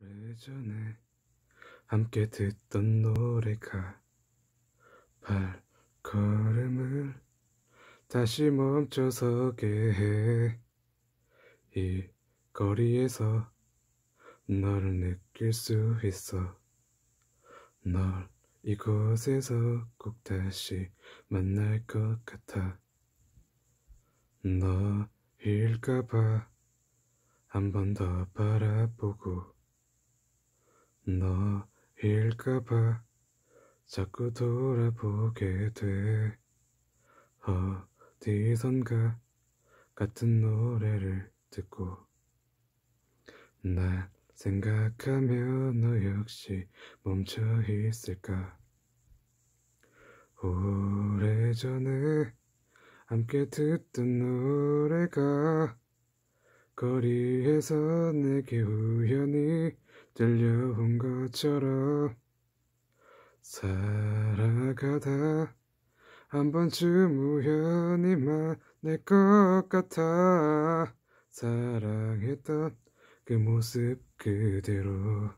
예전에 함께 듣던 노래가 발걸음을 다시 멈춰서게 해. 이 거리에서 너를 느낄 수 있어. 널 이곳에서 꼭 다시 만날 것 같아. 너일까봐 한 번 더 바라보고 너일까봐 자꾸 돌아보게 돼 어디선가 같은 노래를 듣고 날생각하면너 역시 멈춰 있을까 오래전에 함께 듣던 노래가 거리에서 내게 우연히 들려온 것처럼 살아가다 한 번쯤 우연히 만날 것 같아 사랑했던 그 모습 그대로